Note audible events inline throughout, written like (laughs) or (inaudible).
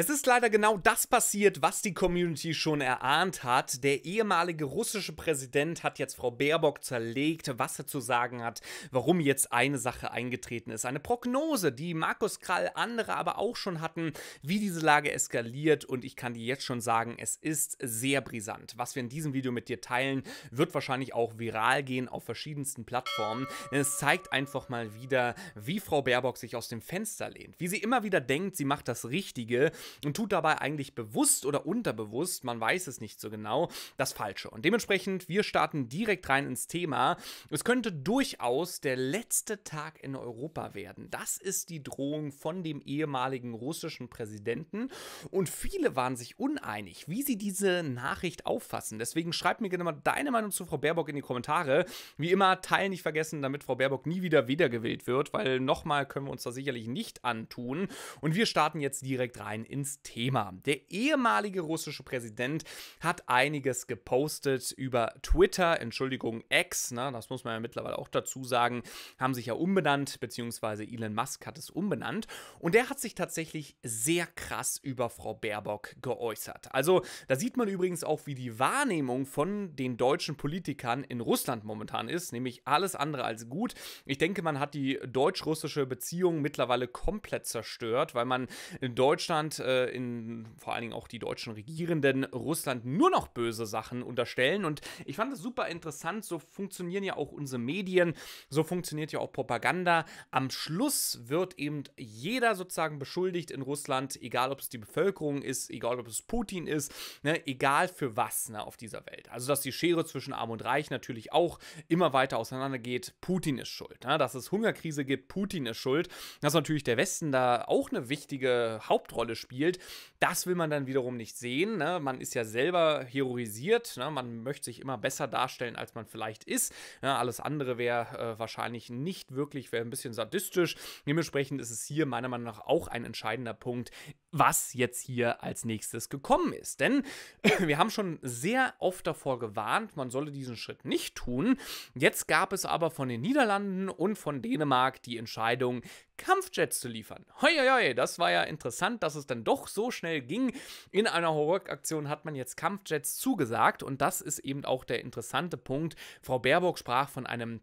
Es ist leider genau das passiert, was die Community schon erahnt hat. Der ehemalige russische Präsident hat jetzt Frau Baerbock zerlegt, was er zu sagen hat, warum jetzt eine Sache eingetreten ist. Eine Prognose, die Markus Krall, andere aber auch schon hatten, wie diese Lage eskaliert. Und ich kann dir jetzt schon sagen, es ist sehr brisant. Was wir in diesem Video mit dir teilen, wird wahrscheinlich auch viral gehen auf verschiedensten Plattformen. Denn es zeigt einfach mal wieder, wie Frau Baerbock sich aus dem Fenster lehnt. Wie sie immer wieder denkt, sie macht das Richtige und tut dabei eigentlich bewusst oder unterbewusst, man weiß es nicht so genau, das Falsche. Und dementsprechend, wir starten direkt rein ins Thema. Es könnte durchaus der letzte Tag in Europa werden. Das ist die Drohung von dem ehemaligen russischen Präsidenten. Und viele waren sich uneinig, wie sie diese Nachricht auffassen. Deswegen schreib mir gerne mal deine Meinung zu Frau Baerbock in die Kommentare. Wie immer, teilen nicht vergessen, damit Frau Baerbock nie wieder wiedergewählt wird, weil nochmal können wir uns da sicherlich nicht antun. Und wir starten jetzt direkt rein in ins Thema. Der ehemalige russische Präsident hat einiges gepostet über Twitter, Entschuldigung, X, ne, das muss man ja mittlerweile auch dazu sagen, haben sich ja umbenannt, beziehungsweise Elon Musk hat es umbenannt. Und der hat sich tatsächlich sehr krass über Frau Baerbock geäußert. Also da sieht man übrigens auch, wie die Wahrnehmung von den deutschen Politikern in Russland momentan ist, nämlich alles andere als gut. Ich denke, man hat die deutsch-russische Beziehung mittlerweile komplett zerstört, weil man in Deutschland äh, in, vor allen Dingen auch die deutschen Regierenden Russland nur noch böse Sachen unterstellen. Und ich fand das super interessant. So funktionieren ja auch unsere Medien, so funktioniert ja auch Propaganda. Am Schluss wird eben jeder sozusagen beschuldigt in Russland, egal ob es die Bevölkerung ist, egal ob es Putin ist, ne, egal für was ne, auf dieser Welt. Also, dass die Schere zwischen Arm und Reich natürlich auch immer weiter auseinandergeht. Putin ist schuld. Ne? Dass es Hungerkrise gibt, Putin ist schuld. Dass natürlich der Westen da auch eine wichtige Hauptrolle spielt spielt. Das will man dann wiederum nicht sehen. Ne? Man ist ja selber heroisiert. Ne? Man möchte sich immer besser darstellen, als man vielleicht ist. Ja, ne? alles andere wäre äh, wahrscheinlich nicht wirklich, wäre ein bisschen sadistisch. Dementsprechend ist es hier meiner Meinung nach auch ein entscheidender Punkt, was jetzt hier als nächstes gekommen ist. Denn (clears throat) wir haben schon sehr oft davor gewarnt, man solle diesen Schritt nicht tun. Jetzt gab es aber von den Niederlanden und von Dänemark die Entscheidung, Kampfjets zu liefern. Hoi, hoi, hoi, das war ja interessant, dass es dann doch so schnell ging. In einer Horror-Aktion hat man jetzt Kampfjets zugesagt und das ist eben auch der interessante Punkt. Frau Baerbock sprach von einem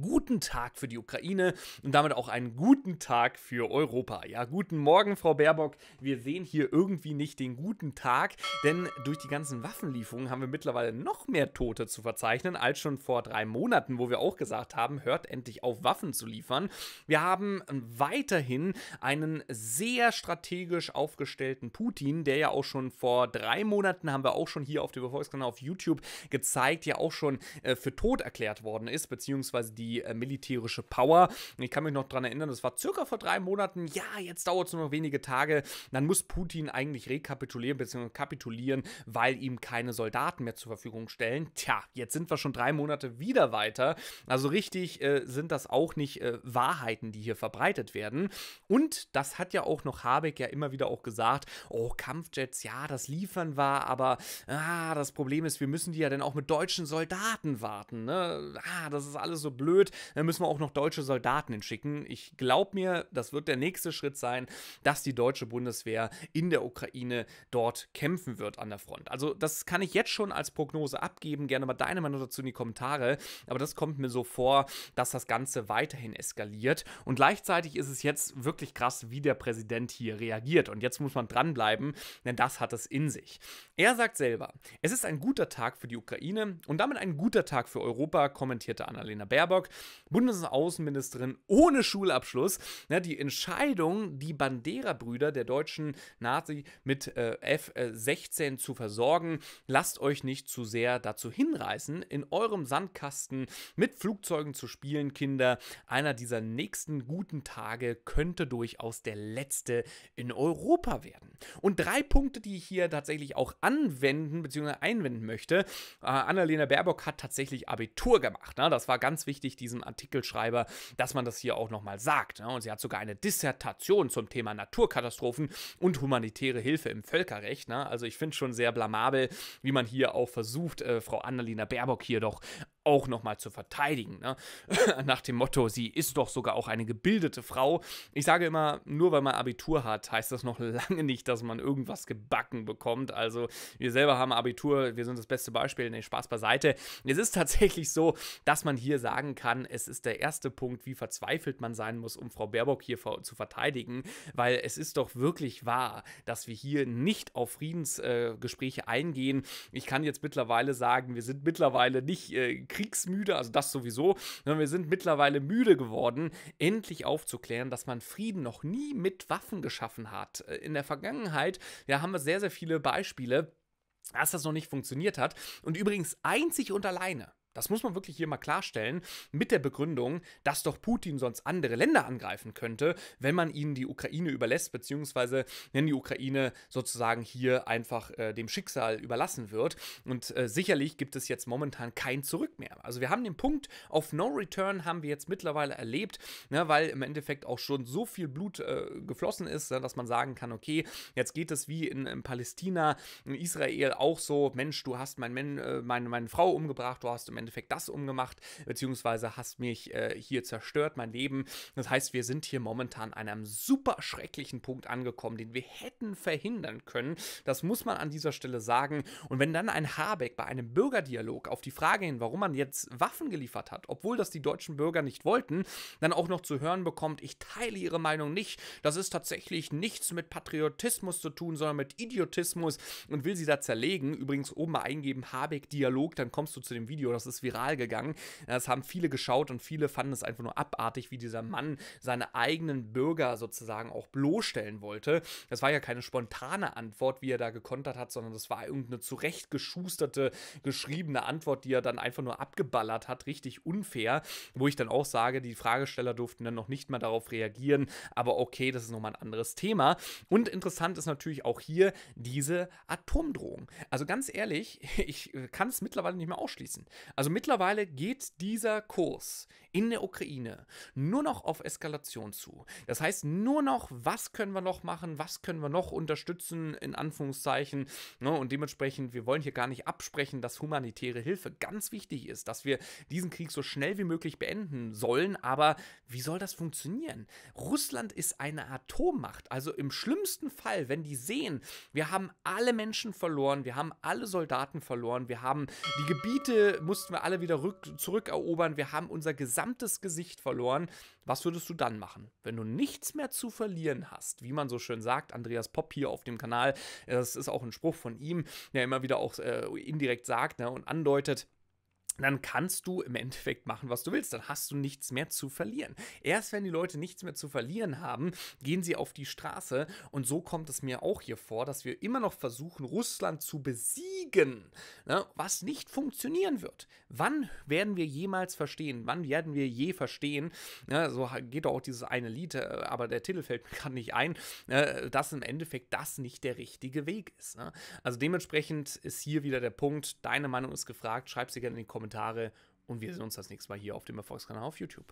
guten Tag für die Ukraine und damit auch einen guten Tag für Europa. Ja, guten Morgen, Frau Baerbock. Wir sehen hier irgendwie nicht den guten Tag, denn durch die ganzen Waffenlieferungen haben wir mittlerweile noch mehr Tote zu verzeichnen als schon vor drei Monaten, wo wir auch gesagt haben, hört endlich auf, Waffen zu liefern. Wir haben weiterhin einen sehr strategisch aufgestellten Putin, der ja auch schon vor drei Monaten, haben wir auch schon hier auf dem Volkskanal auf YouTube gezeigt, ja auch schon äh, für tot erklärt worden ist, beziehungsweise die äh, militärische Power. Und ich kann mich noch daran erinnern, das war circa vor drei Monaten. Ja, jetzt dauert es nur noch wenige Tage. Dann muss Putin eigentlich rekapitulieren bzw. kapitulieren, weil ihm keine Soldaten mehr zur Verfügung stellen. Tja, jetzt sind wir schon drei Monate wieder weiter. Also richtig äh, sind das auch nicht äh, Wahrheiten, die hier verbreitet werden. Und das hat ja auch noch Habeck ja immer wieder auch gesagt, oh, Kampfjets, ja, das liefern war, aber ah, das Problem ist, wir müssen die ja dann auch mit deutschen Soldaten warten. Ne? Ah, das ist alles so blöd blöd. Dann müssen wir auch noch deutsche Soldaten hinschicken. Ich glaube mir, das wird der nächste Schritt sein, dass die deutsche Bundeswehr in der Ukraine dort kämpfen wird an der Front. Also das kann ich jetzt schon als Prognose abgeben. Gerne mal deine Meinung dazu in die Kommentare. Aber das kommt mir so vor, dass das Ganze weiterhin eskaliert. Und gleichzeitig ist es jetzt wirklich krass, wie der Präsident hier reagiert. Und jetzt muss man dranbleiben, denn das hat es in sich. Er sagt selber, es ist ein guter Tag für die Ukraine und damit ein guter Tag für Europa, kommentierte Annalena Baerbock. Baerbock, Bundesaußenministerin ohne Schulabschluss, ne, die Entscheidung, die Bandera-Brüder der deutschen Nazi mit äh, F-16 zu versorgen, lasst euch nicht zu sehr dazu hinreißen, in eurem Sandkasten mit Flugzeugen zu spielen, Kinder. Einer dieser nächsten guten Tage könnte durchaus der letzte in Europa werden. Und drei Punkte, die ich hier tatsächlich auch anwenden bzw. einwenden möchte. Äh, Annalena Baerbock hat tatsächlich Abitur gemacht. Ne? Das war ganz wichtig wichtig, diesem Artikelschreiber, dass man das hier auch nochmal sagt. Ne? Und sie hat sogar eine Dissertation zum Thema Naturkatastrophen und humanitäre Hilfe im Völkerrecht. Ne? Also ich finde schon sehr blamabel, wie man hier auch versucht, äh, Frau Annalena Baerbock hier doch auch nochmal zu verteidigen. Ne? (laughs) Nach dem Motto, sie ist doch sogar auch eine gebildete Frau. Ich sage immer, nur weil man Abitur hat, heißt das noch lange nicht, dass man irgendwas gebacken bekommt. Also wir selber haben Abitur, wir sind das beste Beispiel, nee, Spaß beiseite. Es ist tatsächlich so, dass man hier sagen kann, es ist der erste Punkt, wie verzweifelt man sein muss, um Frau Baerbock hier zu verteidigen, weil es ist doch wirklich wahr, dass wir hier nicht auf Friedensgespräche äh, eingehen. Ich kann jetzt mittlerweile sagen, wir sind mittlerweile nicht äh, kriegsmüde, also das sowieso, sondern wir sind mittlerweile müde geworden, endlich aufzuklären, dass man Frieden noch nie mit Waffen geschaffen hat. Äh, in der Vergangenheit ja, haben wir sehr, sehr viele Beispiele, dass das noch nicht funktioniert hat. Und übrigens einzig und alleine das muss man wirklich hier mal klarstellen, mit der Begründung, dass doch Putin sonst andere Länder angreifen könnte, wenn man ihnen die Ukraine überlässt, beziehungsweise wenn die Ukraine sozusagen hier einfach äh, dem Schicksal überlassen wird. Und äh, sicherlich gibt es jetzt momentan kein Zurück mehr. Also wir haben den Punkt auf No Return haben wir jetzt mittlerweile erlebt, ne, weil im Endeffekt auch schon so viel Blut äh, geflossen ist, ne, dass man sagen kann, okay, jetzt geht es wie in, in Palästina, in Israel auch so, Mensch, du hast mein Men, äh, meine, meine Frau umgebracht, du hast im Endeffekt das umgemacht, beziehungsweise hast mich äh, hier zerstört, mein Leben. Das heißt, wir sind hier momentan an einem super schrecklichen Punkt angekommen, den wir hätten verhindern können. Das muss man an dieser Stelle sagen. Und wenn dann ein Habeck bei einem Bürgerdialog auf die Frage hin, warum man jetzt Waffen geliefert hat, obwohl das die deutschen Bürger nicht wollten, dann auch noch zu hören bekommt, ich teile ihre Meinung nicht, das ist tatsächlich nichts mit Patriotismus zu tun, sondern mit Idiotismus und will sie da zerlegen. Übrigens oben mal eingeben, Habeck Dialog, dann kommst du zu dem Video, das ist ist viral gegangen. Das haben viele geschaut und viele fanden es einfach nur abartig, wie dieser Mann seine eigenen Bürger sozusagen auch bloßstellen wollte. Das war ja keine spontane Antwort, wie er da gekontert hat, sondern das war irgendeine zurechtgeschusterte, geschriebene Antwort, die er dann einfach nur abgeballert hat, richtig unfair, wo ich dann auch sage, die Fragesteller durften dann noch nicht mal darauf reagieren, aber okay, das ist nochmal ein anderes Thema. Und interessant ist natürlich auch hier diese Atomdrohung. Also ganz ehrlich, (laughs) ich äh, kann es mittlerweile nicht mehr ausschließen. Also also mittlerweile geht dieser Kurs in der Ukraine nur noch auf Eskalation zu. Das heißt nur noch, was können wir noch machen, was können wir noch unterstützen, in Anführungszeichen. Ne? Und dementsprechend, wir wollen hier gar nicht absprechen, dass humanitäre Hilfe ganz wichtig ist, dass wir diesen Krieg so schnell wie möglich beenden sollen. Aber wie soll das funktionieren? Russland ist eine Atommacht. Also im schlimmsten Fall, wenn die sehen, wir haben alle Menschen verloren, wir haben alle Soldaten verloren, wir haben die Gebiete, mussten wir alle wieder rück, zurückerobern. Wir haben unser gesamtes Gesicht verloren. Was würdest du dann machen? Wenn du nichts mehr zu verlieren hast, wie man so schön sagt, Andreas Popp hier auf dem Kanal, das ist auch ein Spruch von ihm, der immer wieder auch äh, indirekt sagt ne, und andeutet, dann kannst du im Endeffekt machen, was du willst. Dann hast du nichts mehr zu verlieren. Erst wenn die Leute nichts mehr zu verlieren haben, gehen sie auf die Straße. Und so kommt es mir auch hier vor, dass wir immer noch versuchen, Russland zu besiegen, ne? was nicht funktionieren wird. Wann werden wir jemals verstehen? Wann werden wir je verstehen? Ne? So geht auch dieses eine Lied, äh, aber der Titel fällt mir (laughs) gerade nicht ein, ne? dass im Endeffekt das nicht der richtige Weg ist. Ne. Also dementsprechend ist hier wieder der Punkt. Deine Meinung ist gefragt. Schreib sie gerne in die Kommentare Kommentare und wir sehen uns das nächste Mal hier auf dem Erfolgskanal auf YouTube.